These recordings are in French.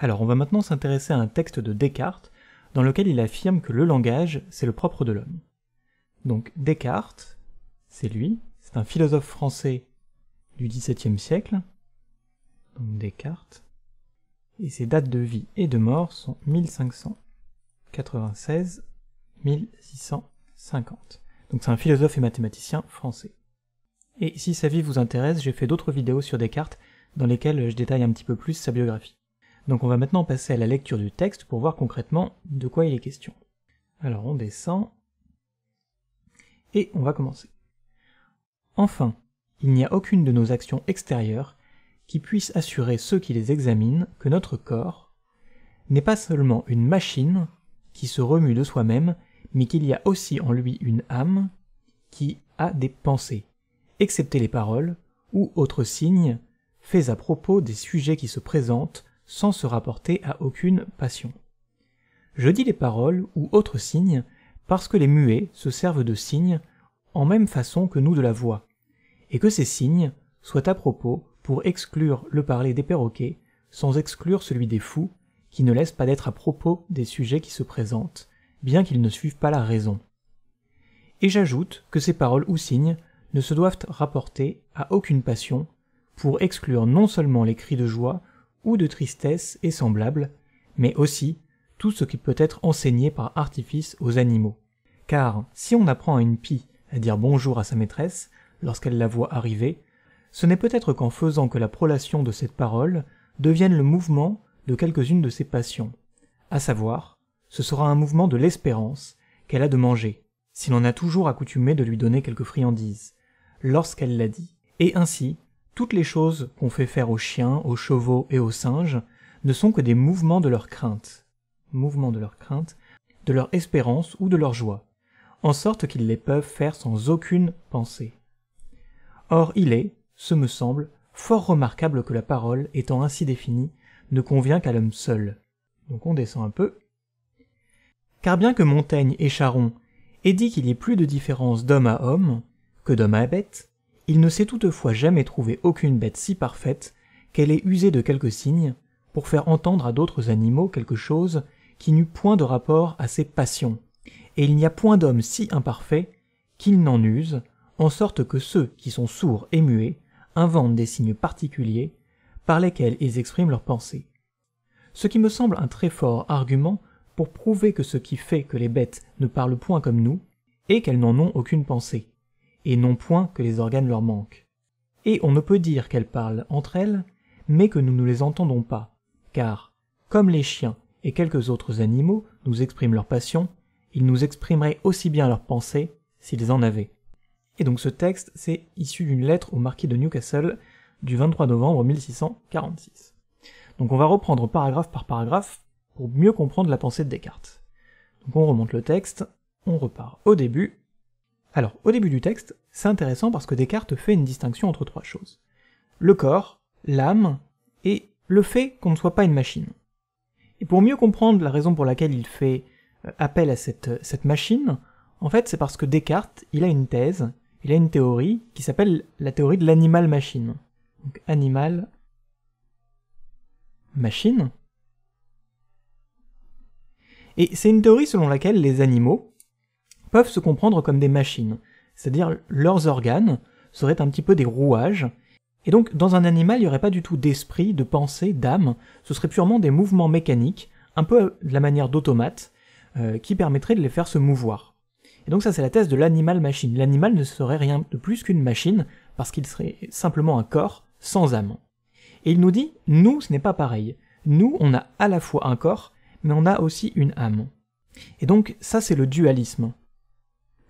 Alors on va maintenant s'intéresser à un texte de Descartes, dans lequel il affirme que le langage, c'est le propre de l'homme. Donc Descartes, c'est lui, c'est un philosophe français du XVIIe siècle, donc Descartes, et ses dates de vie et de mort sont 1596-1650. Donc c'est un philosophe et mathématicien français. Et si sa vie vous intéresse, j'ai fait d'autres vidéos sur Descartes dans lesquelles je détaille un petit peu plus sa biographie. Donc on va maintenant passer à la lecture du texte pour voir concrètement de quoi il est question. Alors on descend, et on va commencer. Enfin, il n'y a aucune de nos actions extérieures qui puisse assurer ceux qui les examinent que notre corps n'est pas seulement une machine qui se remue de soi-même, mais qu'il y a aussi en lui une âme qui a des pensées, excepté les paroles ou autres signes faits à propos des sujets qui se présentent sans se rapporter à aucune passion. Je dis les paroles ou autres signes parce que les muets se servent de signes en même façon que nous de la voix, et que ces signes soient à propos pour exclure le parler des perroquets sans exclure celui des fous, qui ne laissent pas d'être à propos des sujets qui se présentent, bien qu'ils ne suivent pas la raison. Et j'ajoute que ces paroles ou signes ne se doivent rapporter à aucune passion, pour exclure non seulement les cris de joie ou de tristesse et semblable, mais aussi tout ce qui peut être enseigné par artifice aux animaux. Car si on apprend à une pie à dire bonjour à sa maîtresse lorsqu'elle la voit arriver, ce n'est peut-être qu'en faisant que la prolation de cette parole devienne le mouvement de quelques-unes de ses passions, à savoir, ce sera un mouvement de l'espérance qu'elle a de manger, si l'on a toujours accoutumé de lui donner quelques friandises, lorsqu'elle l'a dit, et ainsi toutes les choses qu'on fait faire aux chiens, aux chevaux et aux singes ne sont que des mouvements de leur crainte, mouvements de leur crainte, de leur espérance ou de leur joie, en sorte qu'ils les peuvent faire sans aucune pensée. Or il est, ce me semble, fort remarquable que la parole, étant ainsi définie, ne convient qu'à l'homme seul. Donc on descend un peu. Car bien que Montaigne et Charon aient dit qu'il y ait plus de différence d'homme à homme que d'homme à bête, il ne s'est toutefois jamais trouvé aucune bête si parfaite qu'elle ait usé de quelques signes pour faire entendre à d'autres animaux quelque chose qui n'eût point de rapport à ses passions, et il n'y a point d'homme si imparfait qu'il n'en use, en sorte que ceux qui sont sourds et muets inventent des signes particuliers par lesquels ils expriment leurs pensées. Ce qui me semble un très fort argument pour prouver que ce qui fait que les bêtes ne parlent point comme nous est qu'elles n'en ont aucune pensée et non point que les organes leur manquent. Et on ne peut dire qu'elles parlent entre elles, mais que nous ne les entendons pas, car, comme les chiens et quelques autres animaux nous expriment leurs passions, ils nous exprimeraient aussi bien leurs pensées s'ils en avaient. Et donc ce texte, c'est issu d'une lettre au marquis de Newcastle du 23 novembre 1646. Donc on va reprendre paragraphe par paragraphe pour mieux comprendre la pensée de Descartes. Donc on remonte le texte, on repart au début, alors, au début du texte, c'est intéressant parce que Descartes fait une distinction entre trois choses. Le corps, l'âme et le fait qu'on ne soit pas une machine. Et pour mieux comprendre la raison pour laquelle il fait euh, appel à euh, cette, machine, en fait c'est parce que Descartes, il a une thèse, il a une théorie qui s'appelle la théorie de l'animal-machine. Donc animal, machine. Et c'est une théorie selon laquelle les animaux, peuvent se comprendre comme des machines, c'est-à-dire leurs organes seraient un petit peu des rouages, et donc dans un animal il n'y aurait pas du tout d'esprit, de pensée, d'âme, ce serait purement des mouvements mécaniques, un peu de la manière d'automates, euh, qui permettraient de les faire se mouvoir. Et donc ça c'est la thèse de l'animal-machine. L'animal ne serait rien de plus qu'une machine, parce qu'il serait simplement un corps sans âme. Et il nous dit, nous ce n'est pas pareil. Nous on a à la fois un corps, mais on a aussi une âme. Et donc ça c'est le dualisme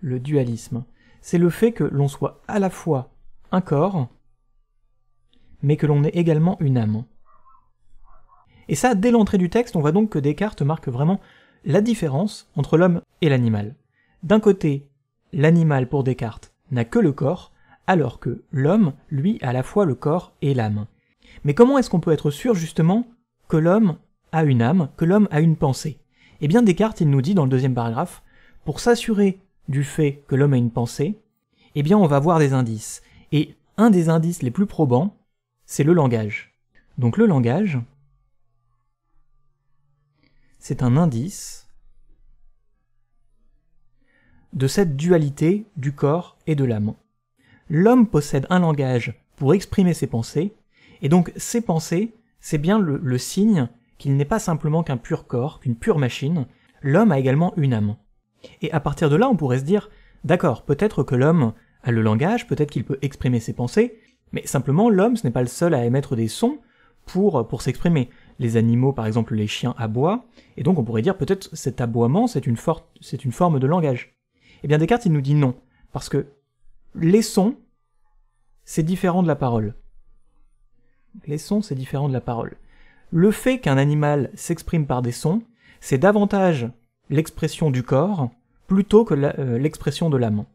le dualisme. C'est le fait que l'on soit à la fois un corps, mais que l'on ait également une âme. Et ça, dès l'entrée du texte, on voit donc que Descartes marque vraiment la différence entre l'homme et l'animal. D'un côté, l'animal pour Descartes n'a que le corps, alors que l'homme, lui, a à la fois le corps et l'âme. Mais comment est-ce qu'on peut être sûr justement que l'homme a une âme, que l'homme a une pensée Eh bien Descartes, il nous dit dans le deuxième paragraphe, pour s'assurer du fait que l'homme a une pensée, eh bien on va voir des indices. Et un des indices les plus probants, c'est le langage. Donc le langage, c'est un indice de cette dualité du corps et de l'âme. L'homme possède un langage pour exprimer ses pensées, et donc ses pensées, c'est bien le, signe qu'il n'est pas simplement qu'un pur corps, qu'une pure machine, l'homme a également une âme. Et à partir de là, on pourrait se dire, d'accord, peut-être que l'homme a le langage, peut-être qu'il peut exprimer ses pensées, mais simplement l'homme, ce n'est pas le seul à émettre des sons pour, s'exprimer. Les animaux, par exemple les chiens, aboient, et donc on pourrait dire peut-être cet aboiement, c'est une, une forme de langage. Eh bien Descartes, il nous dit non, parce que les sons, c'est différent de la parole. Les sons, c'est différent de la parole. Le fait qu'un animal s'exprime par des sons, c'est davantage l'expression du corps plutôt que euh, l'expression de l'âme.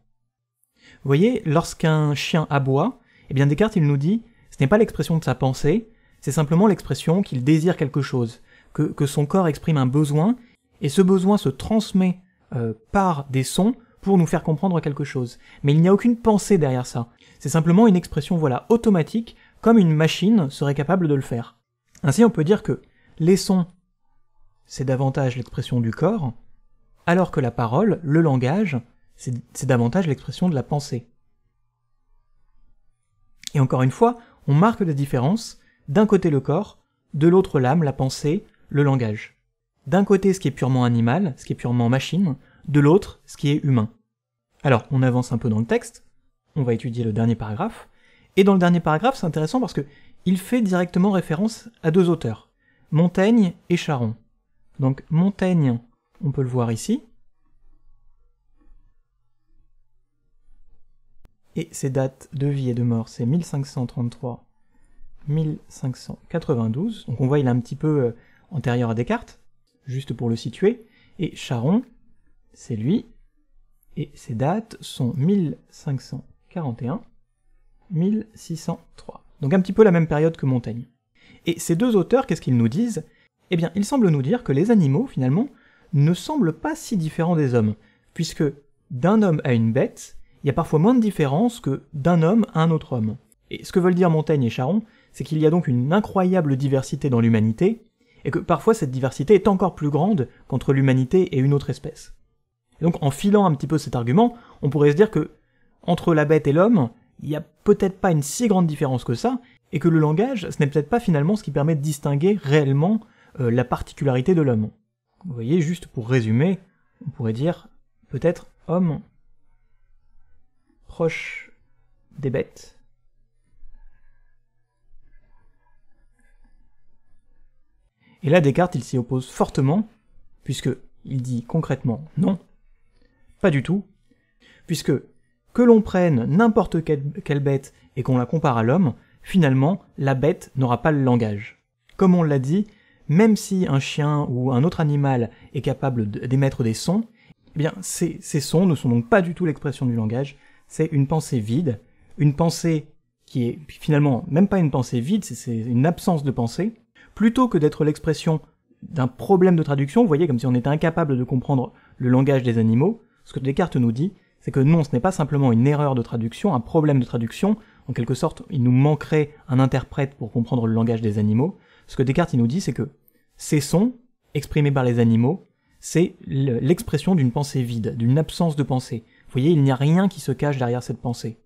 Vous voyez, lorsqu'un chien aboie, eh bien Descartes il nous dit ce n'est pas l'expression de sa pensée, c'est simplement l'expression qu'il désire quelque chose, que, son corps exprime un besoin, et ce besoin se transmet euh, par des sons pour nous faire comprendre quelque chose. Mais il n'y a aucune pensée derrière ça. C'est simplement une expression voilà automatique, comme une machine serait capable de le faire. Ainsi on peut dire que les sons, c'est davantage l'expression du corps, alors que la parole, le langage, c'est davantage l'expression de la pensée. Et encore une fois, on marque des différences, d'un côté le corps, de l'autre l'âme, la pensée, le langage. D'un côté ce qui est purement animal, ce qui est purement machine, de l'autre ce qui est humain. Alors, on avance un peu dans le texte, on va étudier le dernier paragraphe, et dans le dernier paragraphe, c'est intéressant parce que il fait directement référence à deux auteurs, Montaigne et Charon. Donc Montaigne on peut le voir ici. Et ses dates de vie et de mort, c'est 1533, 1592. Donc on voit il est un petit peu euh, antérieur à Descartes, juste pour le situer. Et Charon, c'est lui, et ses dates sont 1541, 1603. Donc un petit peu la même période que Montaigne. Et ces deux auteurs, qu'est-ce qu'ils nous disent Eh bien, ils semblent nous dire que les animaux, finalement, ne semble pas si différent des hommes, puisque d'un homme à une bête, il y a parfois moins de différence que d'un homme à un autre homme. Et ce que veulent dire Montaigne et Charon, c'est qu'il y a donc une incroyable diversité dans l'humanité, et que parfois cette diversité est encore plus grande qu'entre l'humanité et une autre espèce. Et donc en filant un petit peu cet argument, on pourrait se dire que entre la bête et l'homme, il n'y a peut-être pas une si grande différence que ça, et que le langage, ce n'est peut-être pas finalement ce qui permet de distinguer réellement euh, la particularité de l'homme. Vous voyez, juste pour résumer, on pourrait dire peut-être homme proche des bêtes. Et là, Descartes, il s'y oppose fortement, puisque il dit concrètement non, pas du tout, puisque que l'on prenne n'importe quelle, bête et qu'on la compare à l'homme, finalement, la bête n'aura pas le langage. Comme on l'a dit, même si un chien ou un autre animal est capable d'émettre des sons, eh bien ces, ces sons ne sont donc pas du tout l'expression du langage, c'est une pensée vide, une pensée qui est finalement même pas une pensée vide, c'est une absence de pensée, plutôt que d'être l'expression d'un problème de traduction, vous voyez, comme si on était incapable de comprendre le langage des animaux, ce que Descartes nous dit, c'est que non, ce n'est pas simplement une erreur de traduction, un problème de traduction, en quelque sorte, il nous manquerait un interprète pour comprendre le langage des animaux, ce que Descartes nous dit, c'est que ces sons, exprimés par les animaux, c'est l'expression d'une pensée vide, d'une absence de pensée. Vous voyez, il n'y a rien qui se cache derrière cette pensée.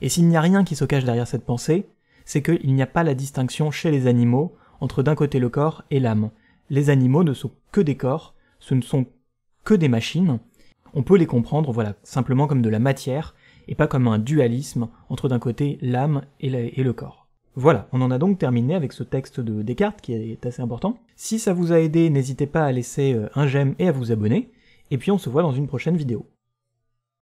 Et s'il n'y a rien qui se cache derrière cette pensée, c'est qu'il n'y a pas la distinction chez les animaux entre d'un côté le corps et l'âme. Les animaux ne sont que des corps, ce ne sont que des machines. On peut les comprendre, voilà, simplement comme de la matière, et pas comme un dualisme entre d'un côté l'âme et le corps. Voilà, on en a donc terminé avec ce texte de Descartes qui est assez important. Si ça vous a aidé, n'hésitez pas à laisser euh, un j'aime et à vous abonner, et puis on se voit dans une prochaine vidéo.